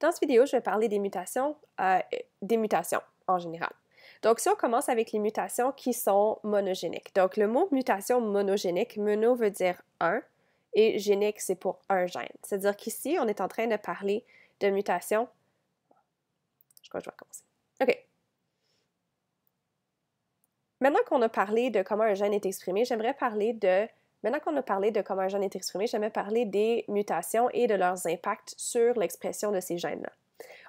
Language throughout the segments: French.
Dans cette vidéo, je vais parler des mutations, euh, des mutations en général. Donc, si on commence avec les mutations qui sont monogéniques. Donc, le mot mutation monogénique, mono veut dire un, et génique, c'est pour un gène. C'est-à-dire qu'ici, on est en train de parler de mutations. Je crois que je vais commencer. OK. Maintenant qu'on a parlé de comment un gène est exprimé, j'aimerais parler de Maintenant qu'on a parlé de comment un gène est exprimé, j'aimerais parler des mutations et de leurs impacts sur l'expression de ces gènes-là.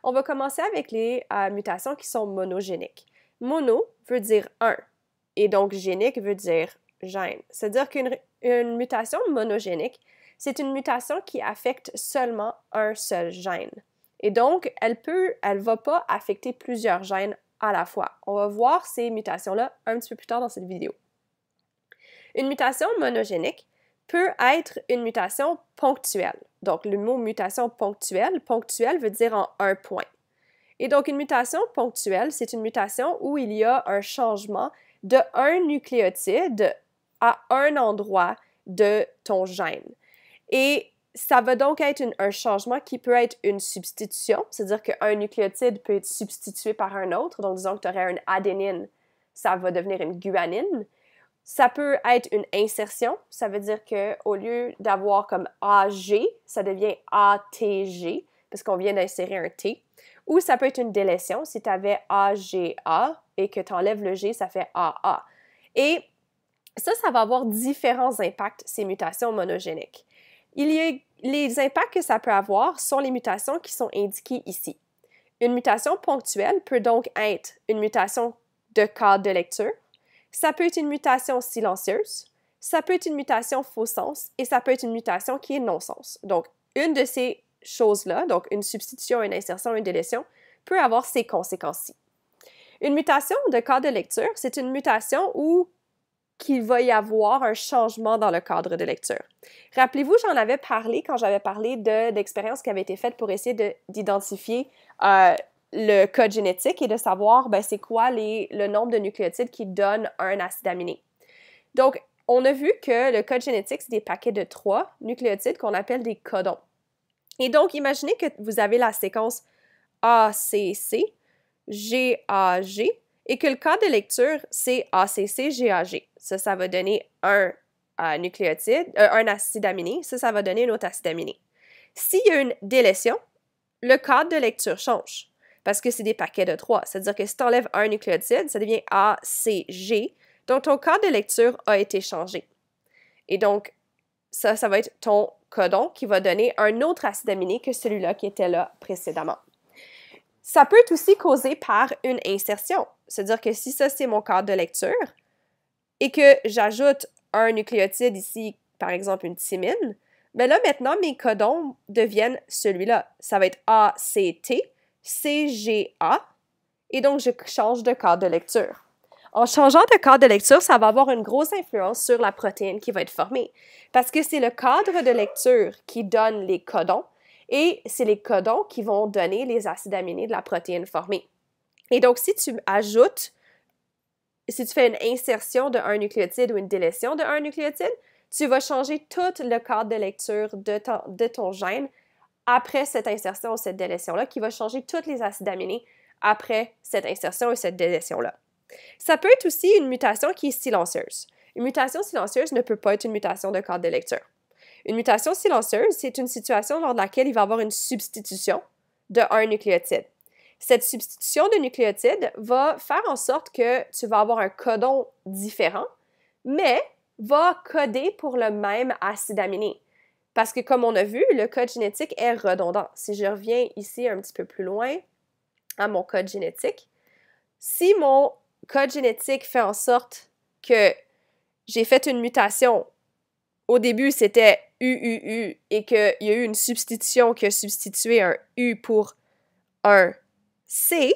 On va commencer avec les euh, mutations qui sont monogéniques. Mono veut dire un, et donc génique veut dire gène. C'est-à-dire qu'une mutation monogénique, c'est une mutation qui affecte seulement un seul gène. Et donc, elle peut, elle va pas affecter plusieurs gènes à la fois. On va voir ces mutations-là un petit peu plus tard dans cette vidéo. Une mutation monogénique peut être une mutation ponctuelle. Donc, le mot mutation ponctuelle, ponctuelle veut dire en un point. Et donc, une mutation ponctuelle, c'est une mutation où il y a un changement de un nucléotide à un endroit de ton gène. Et ça va donc être un changement qui peut être une substitution, c'est-à-dire qu'un nucléotide peut être substitué par un autre. Donc, disons que tu aurais une adénine, ça va devenir une guanine. Ça peut être une insertion, ça veut dire que au lieu d'avoir comme AG, ça devient ATG parce qu'on vient d'insérer un T. Ou ça peut être une délétion, si tu avais AGA et que tu enlèves le G, ça fait AA. Et ça, ça va avoir différents impacts, ces mutations monogéniques. Il y a, les impacts que ça peut avoir sont les mutations qui sont indiquées ici. Une mutation ponctuelle peut donc être une mutation de cadre de lecture, ça peut être une mutation silencieuse, ça peut être une mutation faux sens et ça peut être une mutation qui est non-sens. Donc, une de ces choses-là, donc une substitution, une insertion, une délétion, peut avoir ces conséquences-ci. Une mutation de cadre de lecture, c'est une mutation où il va y avoir un changement dans le cadre de lecture. Rappelez-vous, j'en avais parlé quand j'avais parlé de l'expérience qui avait été faite pour essayer d'identifier euh, le code génétique et de savoir ben, c'est quoi le nombre de nucléotides qui donne un acide aminé. Donc, on a vu que le code génétique, c'est des paquets de trois nucléotides qu'on appelle des codons. Et donc, imaginez que vous avez la séquence ACC, GAG, et que le code de lecture, c'est ACC, GAG. Ça, ça va donner un euh, nucléotide, euh, un acide aminé. Ça, ça va donner un autre acide aminé. S'il y a une délétion, le code de lecture change parce que c'est des paquets de trois. C'est-à-dire que si tu enlèves un nucléotide, ça devient ACG, Donc, ton cadre de lecture a été changé. Et donc, ça, ça va être ton codon qui va donner un autre acide aminé que celui-là qui était là précédemment. Ça peut être aussi causé par une insertion. C'est-à-dire que si ça, c'est mon cadre de lecture et que j'ajoute un nucléotide ici, par exemple une thymine, mais ben là, maintenant, mes codons deviennent celui-là. Ça va être ACT, CGA. Et donc, je change de cadre de lecture. En changeant de cadre de lecture, ça va avoir une grosse influence sur la protéine qui va être formée. Parce que c'est le cadre de lecture qui donne les codons et c'est les codons qui vont donner les acides aminés de la protéine formée. Et donc, si tu ajoutes, si tu fais une insertion de un nucléotide ou une délétion de un nucléotide, tu vas changer tout le cadre de lecture de ton gène après cette insertion ou cette délétion-là qui va changer toutes les acides aminés après cette insertion ou cette délétion-là. Ça peut être aussi une mutation qui est silencieuse. Une mutation silencieuse ne peut pas être une mutation de cadre de lecture. Une mutation silencieuse, c'est une situation lors de laquelle il va y avoir une substitution de un nucléotide. Cette substitution de nucléotide va faire en sorte que tu vas avoir un codon différent, mais va coder pour le même acide aminé. Parce que comme on a vu, le code génétique est redondant. Si je reviens ici un petit peu plus loin à mon code génétique, si mon code génétique fait en sorte que j'ai fait une mutation, au début c'était u » et qu'il y a eu une substitution qui a substitué un U pour un C,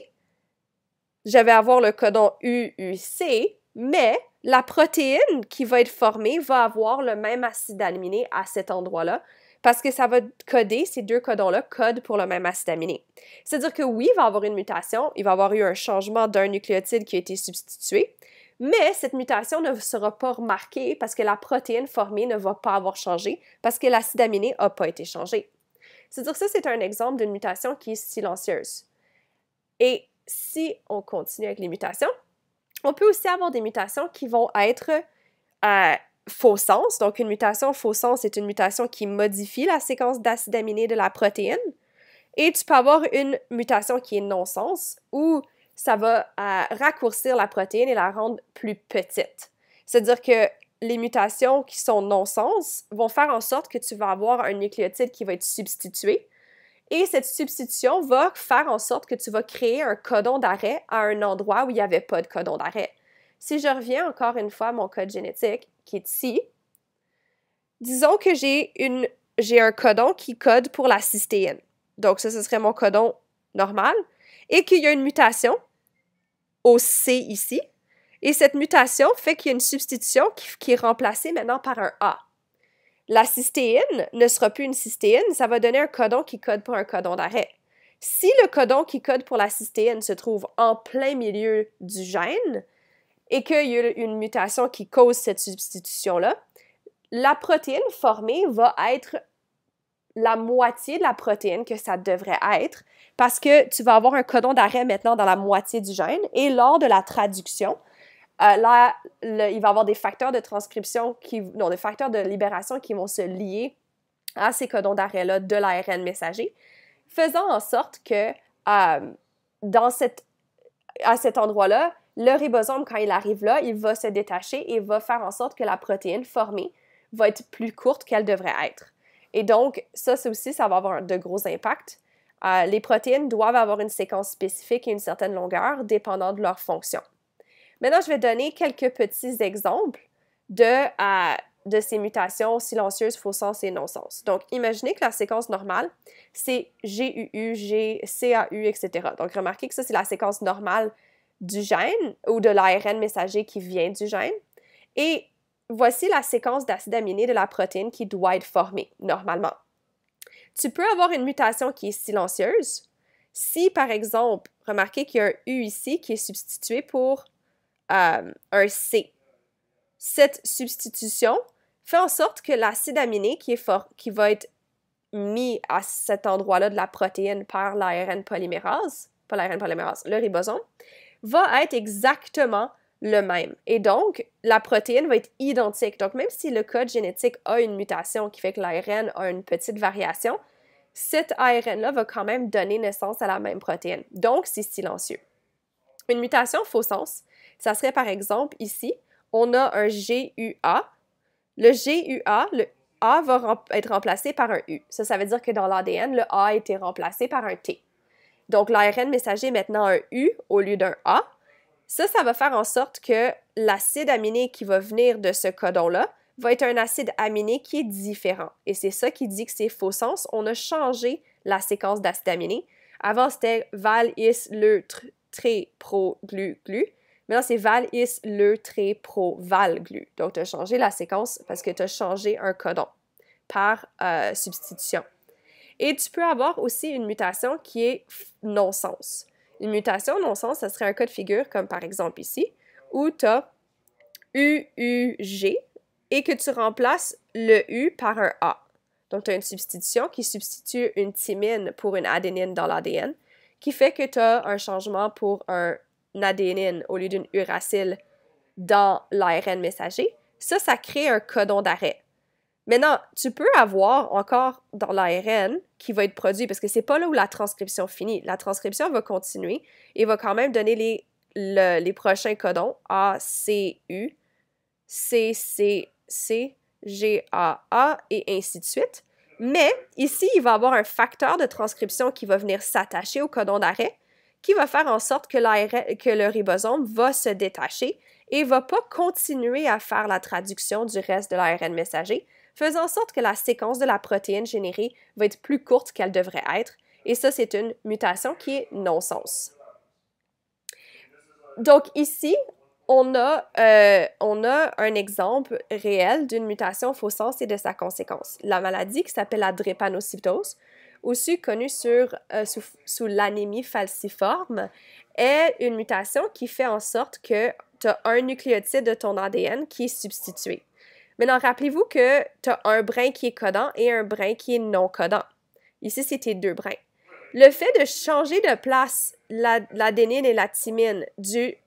je vais avoir le codon UUC mais la protéine qui va être formée va avoir le même acide aminé à cet endroit-là parce que ça va coder, ces deux codons-là codent pour le même acide aminé. C'est-à-dire que oui, il va y avoir une mutation, il va y avoir eu un changement d'un nucléotide qui a été substitué, mais cette mutation ne sera pas remarquée parce que la protéine formée ne va pas avoir changé, parce que l'acide aminé n'a pas été changé. C'est-à-dire ça, c'est un exemple d'une mutation qui est silencieuse. Et si on continue avec les mutations, on peut aussi avoir des mutations qui vont être à euh, faux sens. Donc, une mutation faux sens c'est une mutation qui modifie la séquence d'acides aminés de la protéine. Et tu peux avoir une mutation qui est non-sens, où ça va euh, raccourcir la protéine et la rendre plus petite. C'est-à-dire que les mutations qui sont non-sens vont faire en sorte que tu vas avoir un nucléotide qui va être substitué, et cette substitution va faire en sorte que tu vas créer un codon d'arrêt à un endroit où il n'y avait pas de codon d'arrêt. Si je reviens encore une fois à mon code génétique, qui est ici, disons que j'ai une j'ai un codon qui code pour la cystéine. Donc ça, ce serait mon codon normal. Et qu'il y a une mutation au C ici. Et cette mutation fait qu'il y a une substitution qui, qui est remplacée maintenant par un A la cystéine ne sera plus une cystéine, ça va donner un codon qui code pour un codon d'arrêt. Si le codon qui code pour la cystéine se trouve en plein milieu du gène et qu'il y a une mutation qui cause cette substitution-là, la protéine formée va être la moitié de la protéine que ça devrait être parce que tu vas avoir un codon d'arrêt maintenant dans la moitié du gène et lors de la traduction, euh, là, il va y avoir des facteurs de transcription, qui, non, des facteurs de libération qui vont se lier à ces codons d'arrêt-là de l'ARN messager, faisant en sorte que euh, à cet endroit-là, le ribosome, quand il arrive là, il va se détacher et va faire en sorte que la protéine formée va être plus courte qu'elle devrait être. Et donc, ça, aussi, ça va avoir de gros impacts. Euh, les protéines doivent avoir une séquence spécifique et une certaine longueur, dépendant de leur fonction. Maintenant, je vais donner quelques petits exemples de, de ces mutations silencieuses, faux sens et non-sens. Donc, imaginez que la séquence normale, c'est GUU, G, CAU, etc. Donc, remarquez que ça, c'est la séquence normale du gène ou de l'ARN messager qui vient du gène. Et voici la séquence d'acide aminé de la protéine qui doit être formée normalement. Tu peux avoir une mutation qui est silencieuse si, par exemple, remarquez qu'il y a un U ici qui est substitué pour euh, un C. Cette substitution fait en sorte que l'acide aminé qui, qui va être mis à cet endroit-là de la protéine par l'ARN polymérase, pas l'ARN polymérase, le ribosome, va être exactement le même. Et donc, la protéine va être identique. Donc, même si le code génétique a une mutation qui fait que l'ARN a une petite variation, cet ARN-là va quand même donner naissance à la même protéine. Donc, c'est silencieux. Une mutation faux sens, ça serait par exemple ici, on a un GUA. Le GUA, le A va être remplacé par un U. Ça, ça veut dire que dans l'ADN, le A a été remplacé par un T. Donc l'ARN messager est maintenant un U au lieu d'un A. Ça, ça va faire en sorte que l'acide aminé qui va venir de ce codon-là va être un acide aminé qui est différent. Et c'est ça qui dit que c'est faux sens. On a changé la séquence d'acide aminé. Avant, c'était val, is, le, tré, pro, glu, glu. Maintenant, c'est val, is, le, tré, pro, val, glu. Donc, tu as changé la séquence parce que tu as changé un codon par euh, substitution. Et tu peux avoir aussi une mutation qui est non-sens. Une mutation non-sens, ça serait un cas de figure comme par exemple ici, où tu as U, U, G et que tu remplaces le U par un A. Donc, tu as une substitution qui substitue une thymine pour une adénine dans l'ADN, qui fait que tu as un changement pour un adénine au lieu d'une uracile dans l'ARN messager, ça, ça crée un codon d'arrêt. Maintenant, tu peux avoir encore dans l'ARN qui va être produit, parce que c'est pas là où la transcription finit. La transcription va continuer et va quand même donner les, les prochains codons A, C, U, C, C, C, G, A, A et ainsi de suite. Mais ici, il va y avoir un facteur de transcription qui va venir s'attacher au codon d'arrêt qui va faire en sorte que, le ribosome va se détacher et va pas continuer à faire la traduction du reste de l'ARN messager, faisant en sorte que la séquence de la protéine générée va être plus courte qu'elle devrait être, et ça c'est une mutation qui est non-sens. Donc ici, on a, euh, on a un exemple réel d'une mutation faux sens et de sa conséquence. La maladie qui s'appelle la drépanocytose, aussi connue euh, sous, l'anémie falciforme, est une mutation qui fait en sorte que tu as un nucléotide de ton ADN qui est substitué. Maintenant, rappelez-vous que tu as un brin qui est codant et un brin qui est non codant. Ici, c'était deux brins. Le fait de changer de place l'adénine et la thymine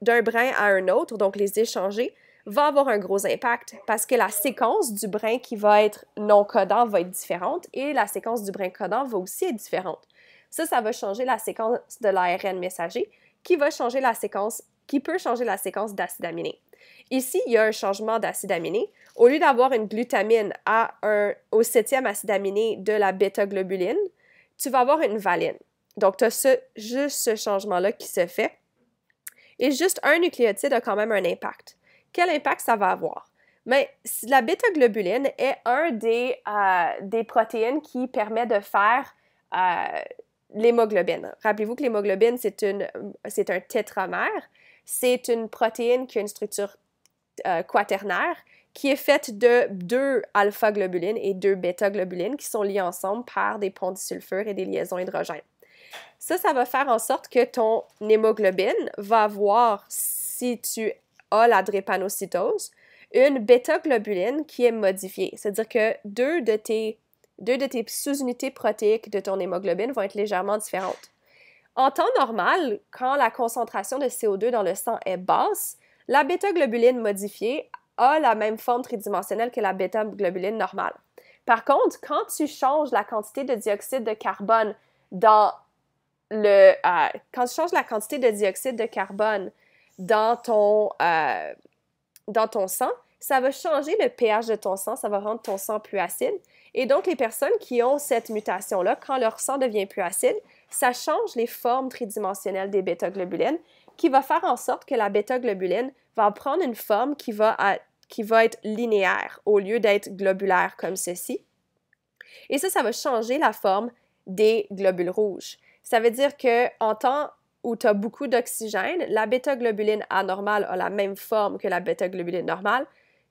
d'un brin à un autre, donc les échanger, va avoir un gros impact parce que la séquence du brin qui va être non codant va être différente et la séquence du brin codant va aussi être différente. Ça, ça va changer la séquence de l'ARN messager qui va changer la séquence, qui peut changer la séquence d'acide aminé. Ici, il y a un changement d'acide aminé. Au lieu d'avoir une glutamine à au septième acide aminé de la bêta-globuline, tu vas avoir une valine. Donc, tu as ce, juste ce changement-là qui se fait. Et juste un nucléotide a quand même un impact quel impact ça va avoir? Mais la bêta-globuline est un des, euh, des protéines qui permet de faire euh, l'hémoglobine. Rappelez-vous que l'hémoglobine, c'est, c'est un tétramère. C'est une protéine qui a une structure euh, quaternaire qui est faite de deux alpha-globulines et deux bêta-globulines qui sont liées ensemble par des ponts disulfures et des liaisons hydrogènes. Ça, ça va faire en sorte que ton hémoglobine va avoir, si tu a la drépanocytose, une bêta-globuline qui est modifiée. C'est-à-dire que deux de tes, deux de sous-unités protéiques de ton hémoglobine vont être légèrement différentes. En temps normal, quand la concentration de CO2 dans le sang est basse, la bêta-globuline modifiée a la même forme tridimensionnelle que la bêta-globuline normale. Par contre, quand tu changes la quantité de dioxyde de carbone dans le... Euh, quand tu changes la quantité de dioxyde de carbone dans ton, euh, dans ton sang, ça va changer le pH de ton sang, ça va rendre ton sang plus acide. Et donc, les personnes qui ont cette mutation-là, quand leur sang devient plus acide, ça change les formes tridimensionnelles des bêta-globulines, qui va faire en sorte que la bêta-globuline va prendre une forme qui va, qui va être linéaire au lieu d'être globulaire comme ceci. Et ça, ça va changer la forme des globules rouges. Ça veut dire que en temps où tu as beaucoup d'oxygène, la bêta-globuline anormale a la même forme que la bêta-globuline normale.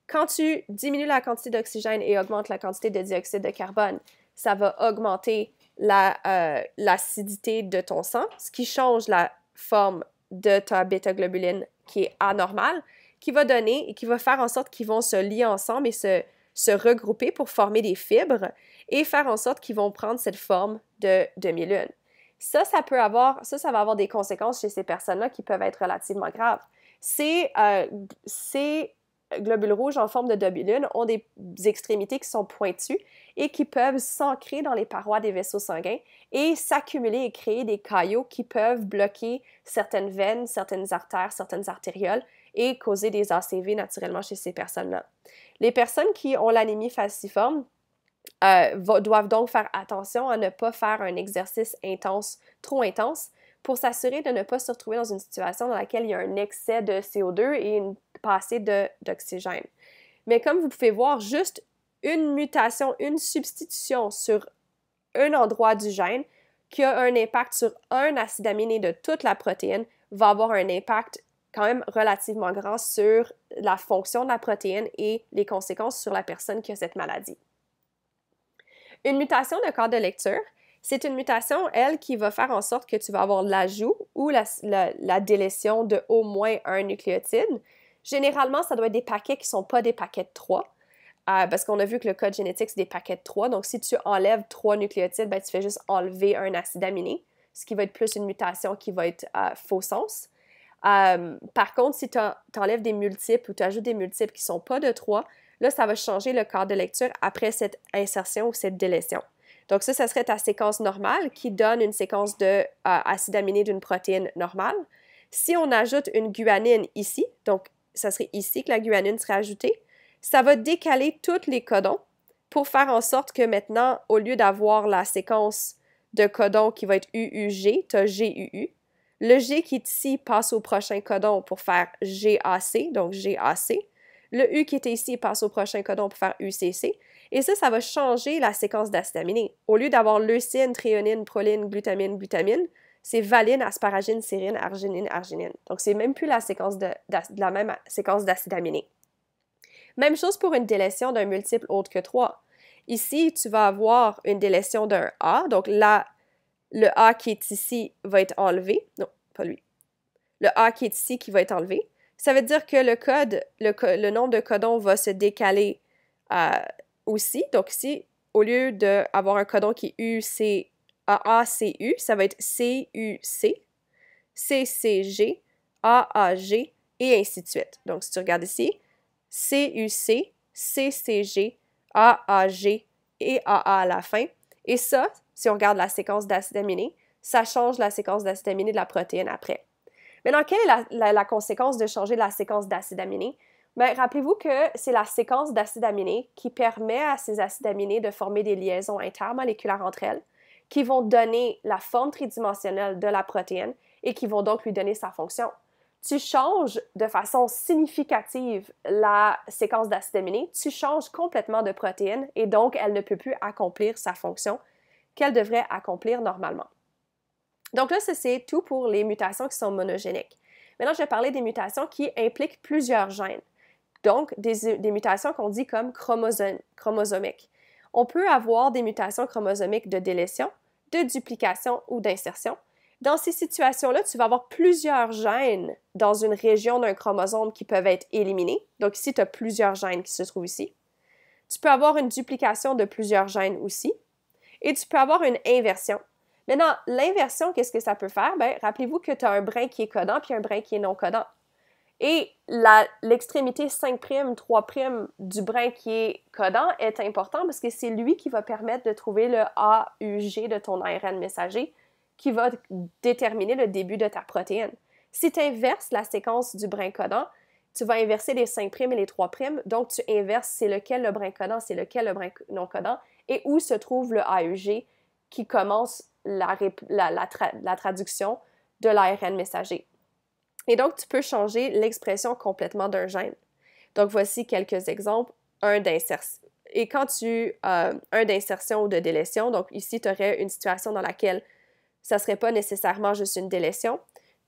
Quand tu diminues la quantité d'oxygène et augmentes la quantité de dioxyde de carbone, ça va augmenter euh, l'acidité de ton sang, ce qui change la forme de ta bêta-globuline qui est anormale, qui va donner et qui va faire en sorte qu'ils vont se lier ensemble et se, se regrouper pour former des fibres et faire en sorte qu'ils vont prendre cette forme de demi-lune. Ça, ça peut avoir, ça, va avoir des conséquences chez ces personnes-là qui peuvent être relativement graves. Ces, euh, globules rouges en forme de demi-lune ont des extrémités qui sont pointues et qui peuvent s'ancrer dans les parois des vaisseaux sanguins et s'accumuler et créer des caillots qui peuvent bloquer certaines veines, certaines artères, certaines artérioles et causer des ACV naturellement chez ces personnes-là. Les personnes qui ont l'anémie falciforme, euh, doivent donc faire attention à ne pas faire un exercice intense, trop intense, pour s'assurer de ne pas se retrouver dans une situation dans laquelle il y a un excès de CO2 et une passée d'oxygène. Mais comme vous pouvez voir, juste une mutation, une substitution sur un endroit du gène qui a un impact sur un acide aminé de toute la protéine va avoir un impact quand même relativement grand sur la fonction de la protéine et les conséquences sur la personne qui a cette maladie. Une mutation de corps de lecture, c'est une mutation, elle, qui va faire en sorte que tu vas avoir l'ajout ou la, délétion de au moins un nucléotide. Généralement, ça doit être des paquets qui ne sont pas des paquets de 3, euh, parce qu'on a vu que le code génétique, c'est des paquets de 3. Donc, si tu enlèves trois nucléotides, ben, tu fais juste enlever un acide aminé, ce qui va être plus une mutation qui va être euh, faux sens. Euh, par contre, si tu enlèves des multiples ou tu ajoutes des multiples qui ne sont pas de 3, Là, ça va changer le cadre de lecture après cette insertion ou cette délétion. Donc ça, ça serait ta séquence normale qui donne une séquence d'acide euh, aminé d'une protéine normale. Si on ajoute une guanine ici, donc ça serait ici que la guanine serait ajoutée, ça va décaler tous les codons pour faire en sorte que maintenant, au lieu d'avoir la séquence de codons qui va être UUG, tu as GUU. Le G qui est ici passe au prochain codon pour faire GAC, donc GAC. Le U qui était ici passe au prochain codon pour faire UCC. Et ça, ça va changer la séquence d'acides Au lieu d'avoir leucine, trionine, proline, glutamine, glutamine, c'est valine, asparagine, sérine, arginine, arginine. Donc, c'est même plus la séquence de, la même séquence d'acides Même chose pour une délétion d'un multiple autre que 3. Ici, tu vas avoir une délétion d'un A, donc là, le A qui est ici va être enlevé. Non, pas lui. Le A qui est ici qui va être enlevé. Ça veut dire que le code, le, nombre de codons va se décaler euh, aussi. Donc ici, au lieu d'avoir un codon qui est U, C, A, A, C, U, ça va être C, U, C, C, C, G, A, A, G, et ainsi de suite. Donc si tu regardes ici, C, U, C, C, C, G, A, A, G et A, A à la fin. Et ça, si on regarde la séquence d'acides ça change la séquence d'acides de la protéine après. Maintenant, quelle est la, conséquence de changer la séquence d'acides aminés? Ben, rappelez-vous que c'est la séquence d'acides aminés qui permet à ces acides aminés de former des liaisons intermoléculaires entre elles, qui vont donner la forme tridimensionnelle de la protéine et qui vont donc lui donner sa fonction. Tu changes de façon significative la séquence d'acides aminés, tu changes complètement de protéine et donc elle ne peut plus accomplir sa fonction qu'elle devrait accomplir normalement. Donc là, c'est tout pour les mutations qui sont monogéniques. Maintenant, je vais parler des mutations qui impliquent plusieurs gènes, donc des, mutations qu'on dit comme chromosomiques. On peut avoir des mutations chromosomiques de délétion, de duplication ou d'insertion. Dans ces situations-là, tu vas avoir plusieurs gènes dans une région d'un chromosome qui peuvent être éliminés. Donc ici, tu as plusieurs gènes qui se trouvent ici. Tu peux avoir une duplication de plusieurs gènes aussi. Et tu peux avoir une inversion, Maintenant, l'inversion, qu'est-ce que ça peut faire? Ben, rappelez-vous que tu as un brin qui est codant puis un brin qui est non codant. Et l'extrémité 5', 3' du brin qui est codant est important parce que c'est lui qui va permettre de trouver le AUG de ton ARN messager qui va déterminer le début de ta protéine. Si tu inverses la séquence du brin codant, tu vas inverser les 5' et les 3', donc tu inverses c'est lequel le brin codant, c'est lequel le brin non codant et où se trouve le AUG qui commence la, traduction de l'ARN messager. Et donc, tu peux changer l'expression complètement d'un gène. Donc, voici quelques exemples. Un d'insertion. Et quand tu euh, un d'insertion ou de délétion, donc ici, tu aurais une situation dans laquelle ça ne serait pas nécessairement juste une délétion.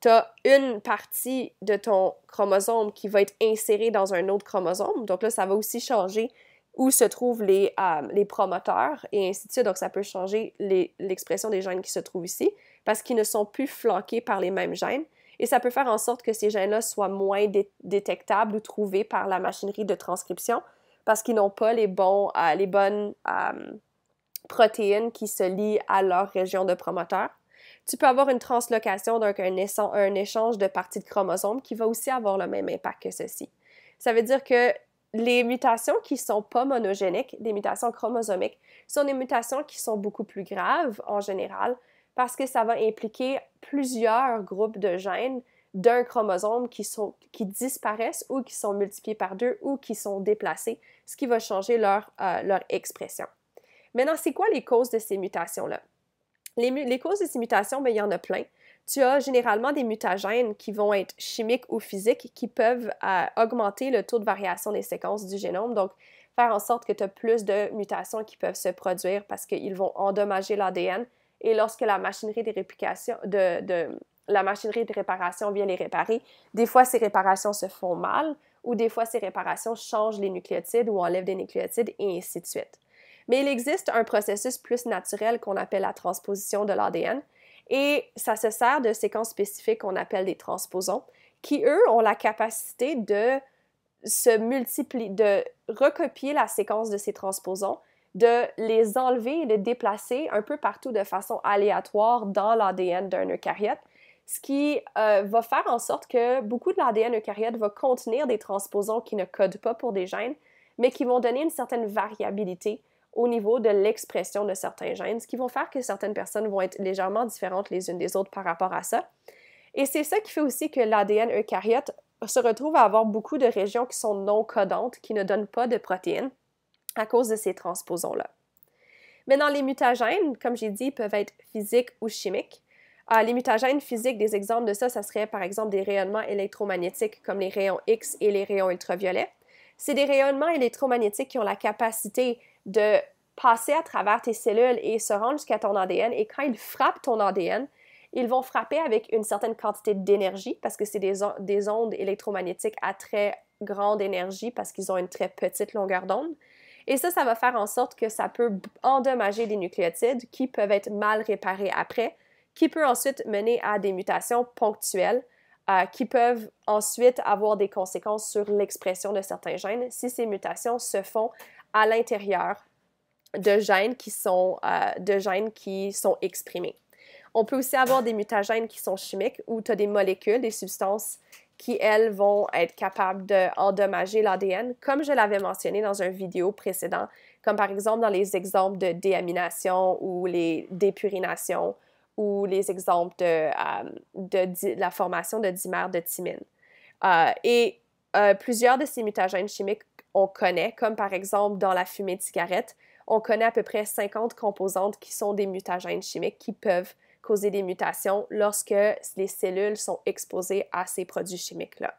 Tu as une partie de ton chromosome qui va être insérée dans un autre chromosome. Donc là, ça va aussi changer où se trouvent les, euh, les, promoteurs et ainsi de suite. Donc, ça peut changer l'expression des gènes qui se trouvent ici parce qu'ils ne sont plus flanqués par les mêmes gènes. Et ça peut faire en sorte que ces gènes-là soient moins détectables ou trouvés par la machinerie de transcription parce qu'ils n'ont pas les, bons, euh, les bonnes euh, protéines qui se lient à leur région de promoteur. Tu peux avoir une translocation, donc un échange de parties de chromosomes qui va aussi avoir le même impact que ceci. Ça veut dire que les mutations qui ne sont pas monogéniques, des mutations chromosomiques, sont des mutations qui sont beaucoup plus graves en général parce que ça va impliquer plusieurs groupes de gènes d'un chromosome qui, disparaissent ou qui sont multipliés par deux ou qui sont déplacés, ce qui va changer leur, euh, expression. Maintenant, c'est quoi les causes de ces mutations-là? Les, causes de ces mutations, ben, il y en a plein tu as généralement des mutagènes qui vont être chimiques ou physiques qui peuvent euh, augmenter le taux de variation des séquences du génome. Donc, faire en sorte que tu as plus de mutations qui peuvent se produire parce qu'ils vont endommager l'ADN. Et lorsque la machinerie la machinerie de réparation vient les réparer, des fois ces réparations se font mal ou des fois ces réparations changent les nucléotides ou enlèvent des nucléotides et ainsi de suite. Mais il existe un processus plus naturel qu'on appelle la transposition de l'ADN, et ça se sert de séquences spécifiques qu'on appelle des transposons, qui, eux, ont la capacité de se multiplier, de recopier la séquence de ces transposons, de les enlever et les déplacer un peu partout de façon aléatoire dans l'ADN d'un eucaryote, ce qui euh, va faire en sorte que beaucoup de l'ADN eucaryote va contenir des transposons qui ne codent pas pour des gènes, mais qui vont donner une certaine variabilité au niveau de l'expression de certains gènes, ce qui vont faire que certaines personnes vont être légèrement différentes les unes des autres par rapport à ça. Et c'est ça qui fait aussi que l'ADN eucaryote se retrouve à avoir beaucoup de régions qui sont non codantes, qui ne donnent pas de protéines à cause de ces transposons-là. Maintenant, les mutagènes, comme j'ai dit, peuvent être physiques ou chimiques. Euh, les mutagènes physiques, des exemples de ça, ça serait par exemple des rayonnements électromagnétiques comme les rayons X et les rayons ultraviolets. C'est des rayonnements électromagnétiques qui ont la capacité de passer à travers tes cellules et se rendre jusqu'à ton ADN. Et quand ils frappent ton ADN, ils vont frapper avec une certaine quantité d'énergie parce que c'est des, ondes électromagnétiques à très grande énergie parce qu'ils ont une très petite longueur d'onde. Et ça, ça va faire en sorte que ça peut endommager des nucléotides qui peuvent être mal réparés après, qui peut ensuite mener à des mutations ponctuelles euh, qui peuvent ensuite avoir des conséquences sur l'expression de certains gènes si ces mutations se font à l'intérieur de gènes qui sont, euh, de gènes qui sont exprimés. On peut aussi avoir des mutagènes qui sont chimiques, où tu as des molécules, des substances qui, elles, vont être capables d'endommager l'ADN, comme je l'avais mentionné dans une vidéo précédente, comme par exemple dans les exemples de déamination ou les dépurinations ou les exemples de, euh, la formation de dimères de thymine. Euh, et plusieurs de ces mutagènes chimiques on connaît, comme par exemple dans la fumée de cigarette, on connaît à peu près 50 composantes qui sont des mutagènes chimiques qui peuvent causer des mutations lorsque les cellules sont exposées à ces produits chimiques-là.